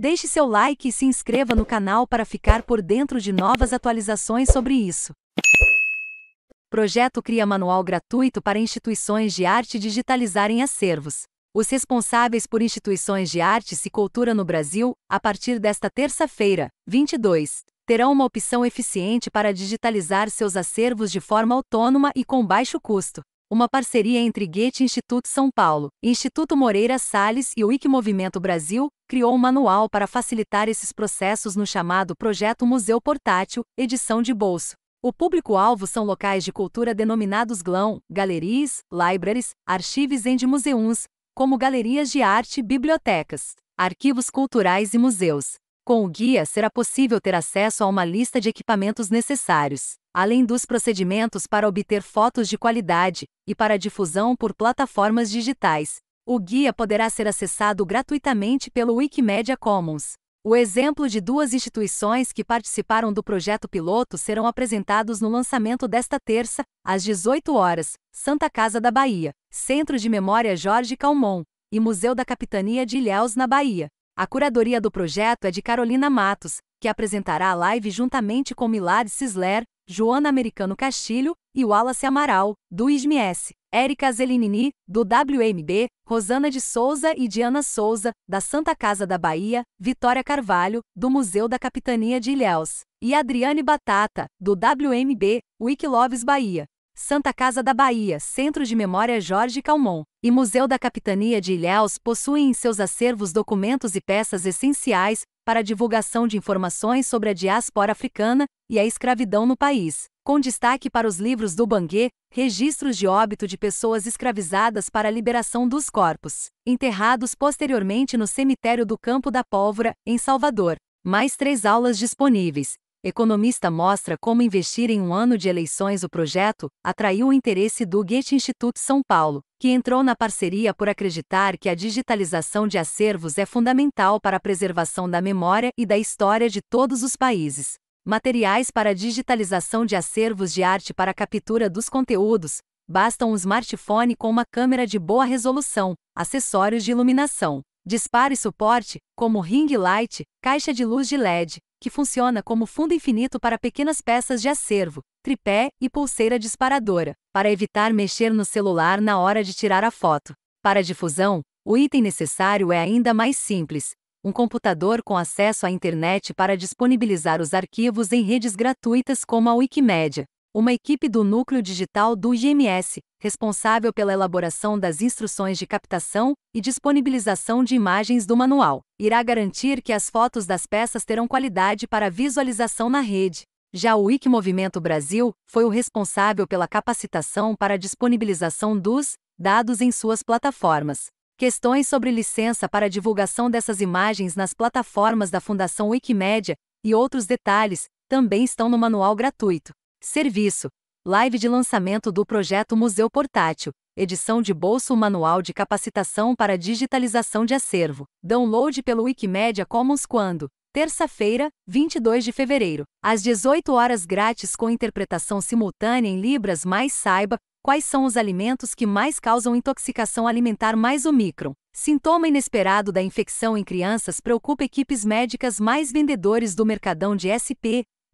Deixe seu like e se inscreva no canal para ficar por dentro de novas atualizações sobre isso. Projeto cria manual gratuito para instituições de arte digitalizarem acervos. Os responsáveis por instituições de artes e cultura no Brasil, a partir desta terça-feira, 22, terão uma opção eficiente para digitalizar seus acervos de forma autônoma e com baixo custo uma parceria entre Goethe Instituto São Paulo, Instituto Moreira Salles e o Wikimovimento Brasil, criou um manual para facilitar esses processos no chamado Projeto Museu Portátil, edição de bolso. O público-alvo são locais de cultura denominados glam, galerias, libraries, archives e museums, como galerias de arte, bibliotecas, arquivos culturais e museus. Com o guia será possível ter acesso a uma lista de equipamentos necessários, além dos procedimentos para obter fotos de qualidade e para difusão por plataformas digitais. O guia poderá ser acessado gratuitamente pelo Wikimedia Commons. O exemplo de duas instituições que participaram do projeto piloto serão apresentados no lançamento desta terça, às 18 horas, Santa Casa da Bahia, Centro de Memória Jorge Calmon e Museu da Capitania de Ilhéus na Bahia. A curadoria do projeto é de Carolina Matos, que apresentará a live juntamente com Milad Sisler, Joana Americano Castilho e Wallace Amaral, do ISMS, Érica Zelinini, do WMB, Rosana de Souza e Diana Souza, da Santa Casa da Bahia, Vitória Carvalho, do Museu da Capitania de Ilhéus, e Adriane Batata, do WMB, Wikiloves Bahia. Santa Casa da Bahia, Centro de Memória Jorge Calmon e Museu da Capitania de Ilhéus possuem em seus acervos documentos e peças essenciais para a divulgação de informações sobre a diáspora africana e a escravidão no país, com destaque para os livros do Banguê, registros de óbito de pessoas escravizadas para a liberação dos corpos, enterrados posteriormente no cemitério do Campo da Pólvora, em Salvador mais três aulas disponíveis, Economista mostra como investir em um ano de eleições. O projeto atraiu o interesse do Goethe Instituto São Paulo, que entrou na parceria por acreditar que a digitalização de acervos é fundamental para a preservação da memória e da história de todos os países. Materiais para digitalização de acervos de arte para captura dos conteúdos, bastam um smartphone com uma câmera de boa resolução, acessórios de iluminação, dispare suporte, como ring light, caixa de luz de LED, que funciona como fundo infinito para pequenas peças de acervo, tripé e pulseira disparadora, para evitar mexer no celular na hora de tirar a foto. Para a difusão, o item necessário é ainda mais simples: um computador com acesso à internet para disponibilizar os arquivos em redes gratuitas como a Wikimedia uma equipe do núcleo digital do IMS, responsável pela elaboração das instruções de captação e disponibilização de imagens do manual, irá garantir que as fotos das peças terão qualidade para visualização na rede. Já o Wikimovimento Brasil foi o responsável pela capacitação para a disponibilização dos dados em suas plataformas. Questões sobre licença para divulgação dessas imagens nas plataformas da Fundação Wikimedia e outros detalhes também estão no manual gratuito. Serviço: Live de lançamento do projeto Museu Portátil, edição de bolso manual de capacitação para digitalização de acervo. Download pelo Wikimedia Commons quando Terça-feira, 22 de fevereiro, às 18 horas grátis com interpretação simultânea em libras, mais saiba quais são os alimentos que mais causam intoxicação alimentar mais o micron. Sintoma inesperado da infecção em crianças preocupa equipes médicas mais vendedores do mercadão de SP,